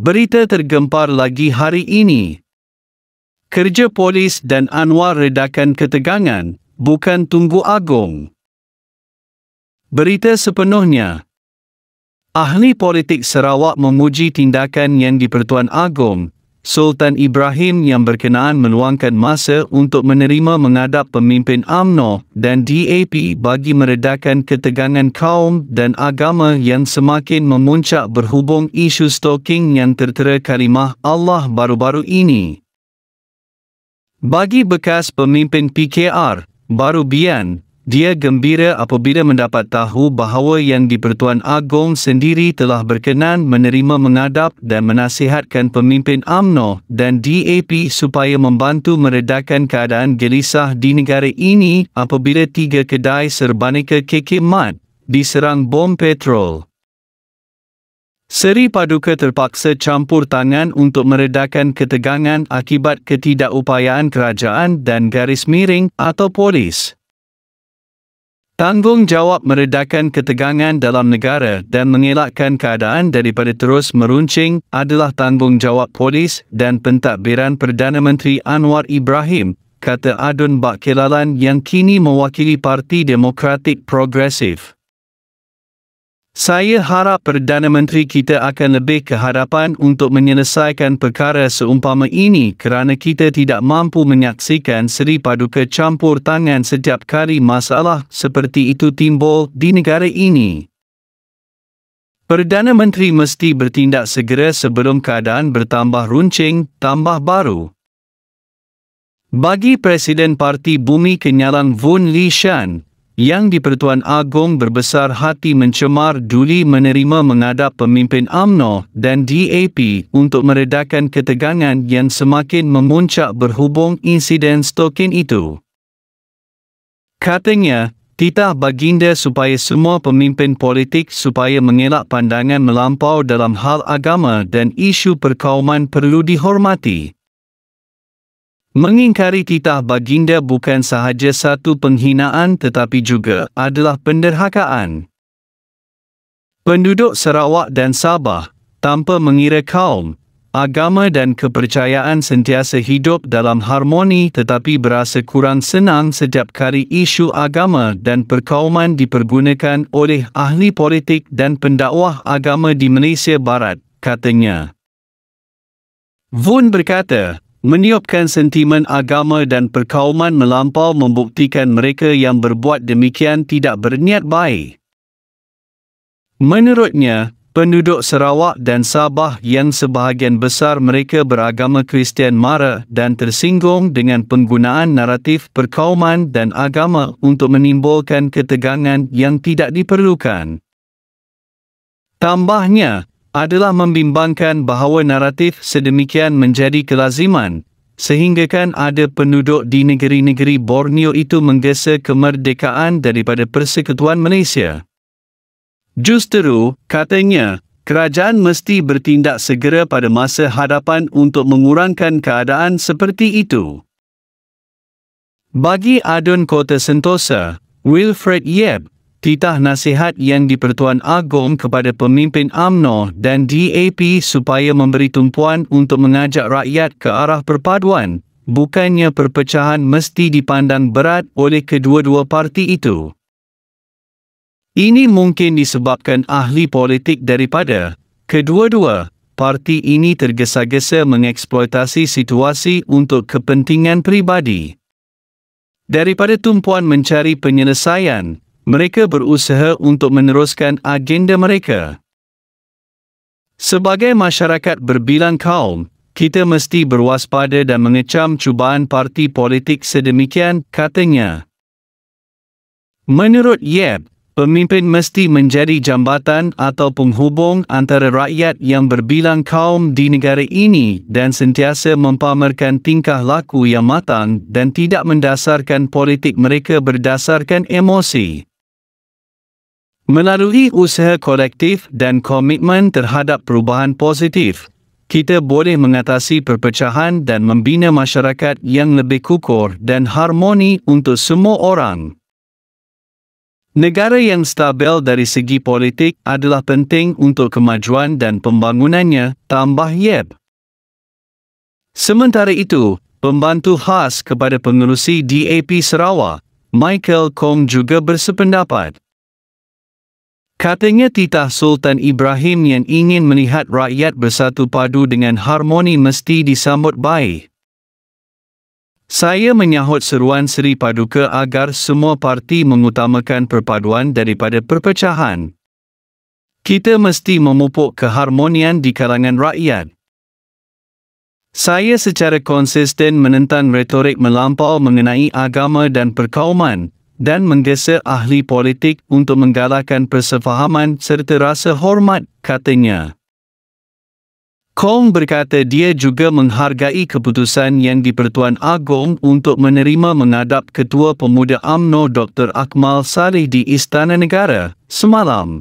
Berita tergempar lagi hari ini. Kerja polis dan Anwar redakan ketegangan, bukan tunggu agung. Berita sepenuhnya. Ahli politik Sarawak memuji tindakan yang di-Pertuan Agong, Sultan Ibrahim yang berkenaan meluangkan masa untuk menerima mengadap pemimpin AMNO dan DAP bagi meredakan ketegangan kaum dan agama yang semakin memuncak berhubung isu stalking yang tertera kalimah Allah baru-baru ini. Bagi bekas pemimpin PKR, baru Bian, dia gembira apabila mendapat tahu bahawa Yang di-Pertuan Agong sendiri telah berkenan menerima mengadap dan menasihatkan pemimpin AMNO dan DAP supaya membantu meredakan keadaan gelisah di negara ini apabila tiga kedai serbaneka KK Mat diserang bom petrol. Seri Paduka terpaksa campur tangan untuk meredakan ketegangan akibat ketidakupayaan kerajaan dan garis miring atau polis. Tanggungjawab meredakan ketegangan dalam negara dan mengelakkan keadaan daripada terus meruncing adalah tanggungjawab polis dan pentadbiran Perdana Menteri Anwar Ibrahim, kata Adun Bakilalan yang kini mewakili Parti Demokratik Progresif. Saya harap Perdana Menteri kita akan lebih keharapan untuk menyelesaikan perkara seumpama ini kerana kita tidak mampu menyaksikan Seri Paduka campur tangan setiap kali masalah seperti itu timbul di negara ini. Perdana Menteri mesti bertindak segera sebelum keadaan bertambah runcing, tambah baru. Bagi Presiden Parti Bumi Kenyalan Vun Li Shan, yang di-Pertuan Agong berbesar hati mencemar duli menerima mengadap pemimpin AMNO dan DAP untuk meredakan ketegangan yang semakin memuncak berhubung insiden stokin itu. Katanya, titah baginda supaya semua pemimpin politik supaya mengelak pandangan melampau dalam hal agama dan isu perkauman perlu dihormati. Mengingkari titah baginda bukan sahaja satu penghinaan tetapi juga adalah penderhakaan. Penduduk Sarawak dan Sabah, tanpa mengira kaum, agama dan kepercayaan sentiasa hidup dalam harmoni tetapi berasa kurang senang setiap kali isu agama dan perkauman dipergunakan oleh ahli politik dan pendakwah agama di Malaysia Barat, katanya. Vun berkata, meniupkan sentimen agama dan perkauman melampau membuktikan mereka yang berbuat demikian tidak berniat baik. Menurutnya, penduduk Sarawak dan Sabah yang sebahagian besar mereka beragama Kristian marah dan tersinggung dengan penggunaan naratif perkauman dan agama untuk menimbulkan ketegangan yang tidak diperlukan. Tambahnya, adalah membimbangkan bahawa naratif sedemikian menjadi kelaziman sehinggakan ada penduduk di negeri-negeri Borneo itu menggesa kemerdekaan daripada Persekutuan Malaysia. Justeru, katanya, kerajaan mesti bertindak segera pada masa hadapan untuk mengurangkan keadaan seperti itu. Bagi adun kota Sentosa, Wilfred Yeb, titah nasihat yang dipertuan pertuan kepada pemimpin AMNO dan DAP supaya memberi tumpuan untuk mengajak rakyat ke arah perpaduan, bukannya perpecahan mesti dipandang berat oleh kedua-dua parti itu. Ini mungkin disebabkan ahli politik daripada kedua-dua parti ini tergesa-gesa mengeksploitasi situasi untuk kepentingan peribadi. Daripada tumpuan mencari penyelesaian, mereka berusaha untuk meneruskan agenda mereka. Sebagai masyarakat berbilang kaum, kita mesti berwaspada dan mengecam cubaan parti politik sedemikian, katanya. Menurut Yap, pemimpin mesti menjadi jambatan atau penghubung antara rakyat yang berbilang kaum di negara ini dan sentiasa mempamerkan tingkah laku yang matang dan tidak mendasarkan politik mereka berdasarkan emosi. Melalui usaha kolektif dan komitmen terhadap perubahan positif, kita boleh mengatasi perpecahan dan membina masyarakat yang lebih kukur dan harmoni untuk semua orang. Negara yang stabil dari segi politik adalah penting untuk kemajuan dan pembangunannya, tambah Yeb. Sementara itu, pembantu khas kepada pengurusi DAP Sarawak, Michael Kong juga bersependapat. Katanya titah Sultan Ibrahim yang ingin melihat rakyat bersatu padu dengan harmoni mesti disambut baik. Saya menyahut seruan Seri Paduka agar semua parti mengutamakan perpaduan daripada perpecahan. Kita mesti memupuk keharmonian di kalangan rakyat. Saya secara konsisten menentang retorik melampau mengenai agama dan perkauman, dan menggesa ahli politik untuk menggalakkan persefahaman serta rasa hormat, katanya. Kong berkata dia juga menghargai keputusan yang di Agung untuk menerima menghadap Ketua Pemuda AMNO Dr. Akmal Saleh di Istana Negara semalam.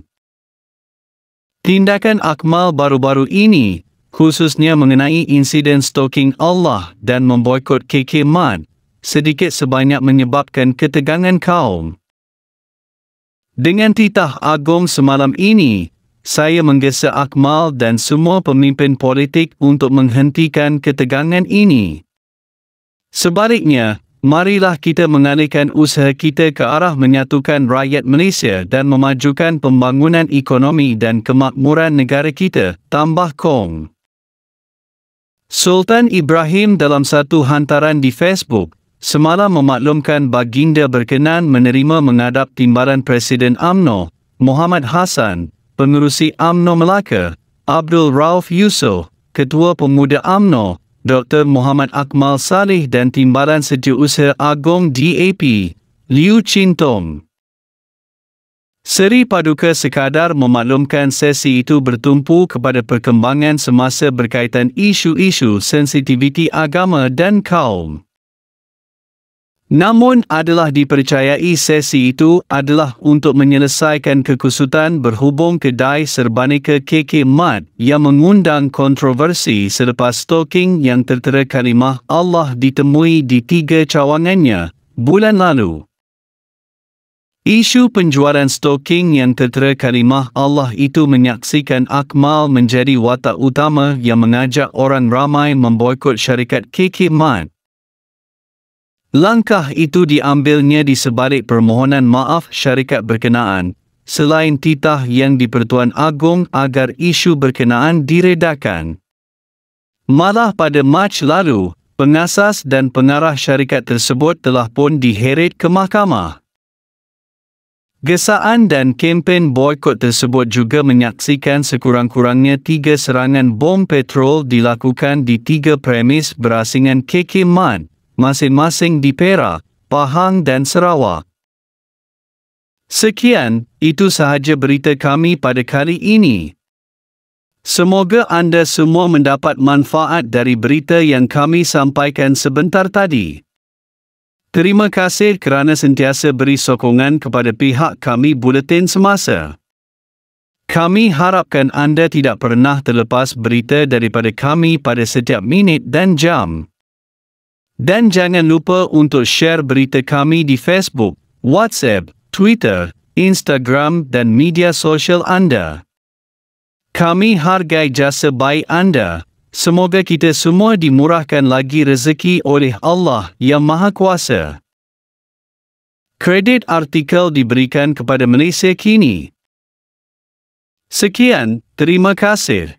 Tindakan Akmal baru-baru ini, khususnya mengenai insiden stalking Allah dan memboikot KK Mat, sedikit sebanyak menyebabkan ketegangan kaum. Dengan titah agung semalam ini, saya menggesa Akmal dan semua pemimpin politik untuk menghentikan ketegangan ini. Sebaliknya, marilah kita mengalihkan usaha kita ke arah menyatukan rakyat Malaysia dan memajukan pembangunan ekonomi dan kemakmuran negara kita, tambah Kong. Sultan Ibrahim dalam satu hantaran di Facebook, semalam memaklumkan baginda berkenan menerima menghadap timbalan Presiden AMNO, Muhammad Hassan, Pengerusi AMNO Melaka, Abdul Rauf Yusof, Ketua Pemuda AMNO, Dr. Muhammad Akmal Saleh dan Timbalan Setiausaha Agong DAP, Liu Chin Tong. Seri Paduka sekadar memaklumkan sesi itu bertumpu kepada perkembangan semasa berkaitan isu-isu sensitiviti agama dan kaum. Namun adalah dipercayai sesi itu adalah untuk menyelesaikan kekusutan berhubung kedai serbaneka KK Mat yang mengundang kontroversi selepas stoking yang tertera kalimah Allah ditemui di tiga cawangannya bulan lalu. Isu penjualan stoking yang tertera kalimah Allah itu menyaksikan Akmal menjadi watak utama yang mengajak orang ramai memboikot syarikat KK Mat. Langkah itu diambilnya di sebalik permohonan maaf syarikat berkenaan, selain titah yang dipertuan agung agar isu berkenaan diredakan. Malah pada Mac lalu, pengasas dan pengarah syarikat tersebut telah pun diheret ke mahkamah. Gesaan dan kempen boykot tersebut juga menyaksikan sekurang-kurangnya tiga serangan bom petrol dilakukan di tiga premis berasingan KK Mad masing-masing di Perak, Pahang dan Sarawak. Sekian, itu sahaja berita kami pada kali ini. Semoga anda semua mendapat manfaat dari berita yang kami sampaikan sebentar tadi. Terima kasih kerana sentiasa beri sokongan kepada pihak kami buletin semasa. Kami harapkan anda tidak pernah terlepas berita daripada kami pada setiap minit dan jam. Dan jangan lupa untuk share berita kami di Facebook, WhatsApp, Twitter, Instagram dan media sosial anda. Kami hargai jasa baik anda. Semoga kita semua dimurahkan lagi rezeki oleh Allah Yang Maha Kuasa. Kredit artikel diberikan kepada Malaysia kini. Sekian, terima kasih.